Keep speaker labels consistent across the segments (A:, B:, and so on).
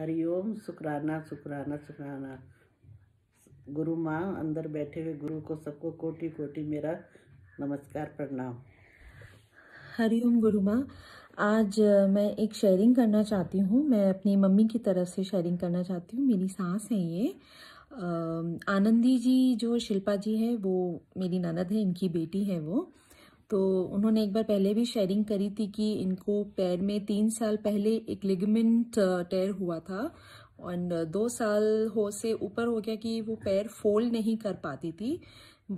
A: हरिओम शुक्राना शुक्राना शुक्राना गुरु माँ अंदर बैठे हुए गुरु को सबको कोटि कोटि मेरा नमस्कार प्रणाम हरिओम गुरु माँ आज मैं एक शेयरिंग करना चाहती हूँ मैं अपनी मम्मी की तरफ से शेयरिंग करना चाहती हूँ मेरी सांस है ये आनंदी जी जो शिल्पा जी है वो मेरी ननद है इनकी बेटी है वो तो उन्होंने एक बार पहले भी शेयरिंग करी थी कि इनको पैर में तीन साल पहले एक लिगमेंट टेयर uh, हुआ था और दो साल हो से ऊपर हो गया कि वो पैर फोल्ड नहीं कर पाती थी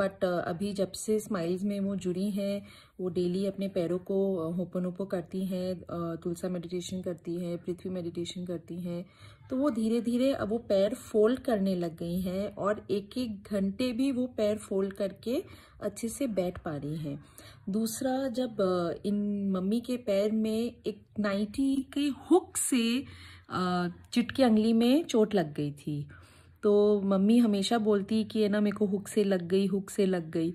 A: बट uh, अभी जब से स्माइल्स में वो जुड़ी हैं वो डेली अपने पैरों को होपन ओपो करती हैं तुलसा मेडिटेशन करती हैं पृथ्वी मेडिटेशन करती हैं तो वो धीरे धीरे अब वो पैर फोल्ड करने लग गई हैं और एक एक घंटे भी वो पैर फोल्ड करके अच्छे से बैठ पा रही हैं दूसरा जब इन मम्मी के पैर में एक नाइटी के हुक से चिटकी अंगली में चोट लग गई थी तो मम्मी हमेशा बोलती कि है ना मेरे को हुक से लग गई हुक से लग गई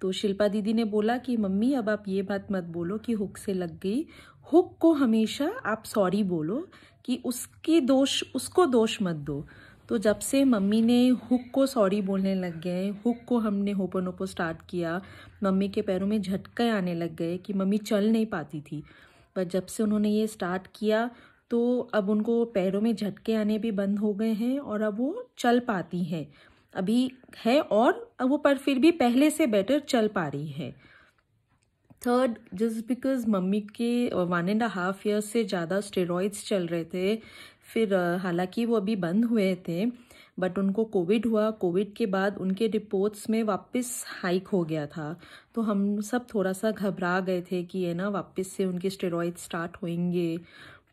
A: तो शिल्पा दीदी ने बोला कि मम्मी अब आप ये बात मत बोलो कि हुक से लग गई हुक को हमेशा आप सॉरी बोलो कि उसके दोष उसको दोष मत दो तो जब से मम्मी ने हुक को सॉरी बोलने लग गए हुक को हमने होपन ओपो स्टार्ट किया मम्मी के पैरों में झटके आने लग गए कि मम्मी चल नहीं पाती थी पर जब से उन्होंने ये स्टार्ट किया तो अब उनको पैरों में झटके आने भी बंद हो गए हैं और अब वो चल पाती हैं अभी है और अब वो पर फिर भी पहले से बेटर चल पा रही है थर्ड जस्ट बिकॉज मम्मी के वन एंड हाफ ईयर से ज़्यादा स्टेरॉइड्स चल रहे थे फिर हालांकि वो अभी बंद हुए थे बट उनको कोविड हुआ कोविड के बाद उनके रिपोर्ट्स में वापस हाइक हो गया था तो हम सब थोड़ा सा घबरा गए थे कि ये ना वापस से उनके स्टेरॉइड स्टार्ट होंगे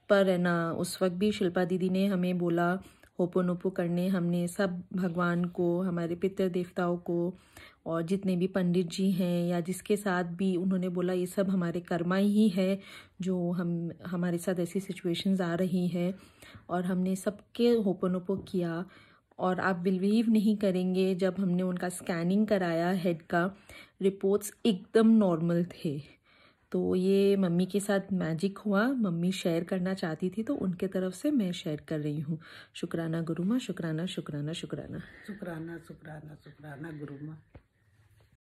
A: पर ना उस वक्त भी शिल्पा दीदी ने हमें बोला होपोनोपो करने हमने सब भगवान को हमारे पितर देवताओं को और जितने भी पंडित जी हैं या जिसके साथ भी उन्होंने बोला ये सब हमारे कर्मा ही है जो हम हमारे साथ ऐसी सिचुएशंस आ रही है और हमने सबके होपोनोपो किया और आप बिलीव नहीं करेंगे जब हमने उनका स्कैनिंग कराया हेड का रिपोर्ट्स एकदम नॉर्मल थे तो ये मम्मी के साथ मैजिक हुआ मम्मी शेयर करना चाहती थी तो उनके तरफ से मैं शेयर कर रही हूँ शुक्राना गुरुमा शुक्राना शुक्राना शुक्राना शुक्राना शुक्राना शुक्राना गुरुमा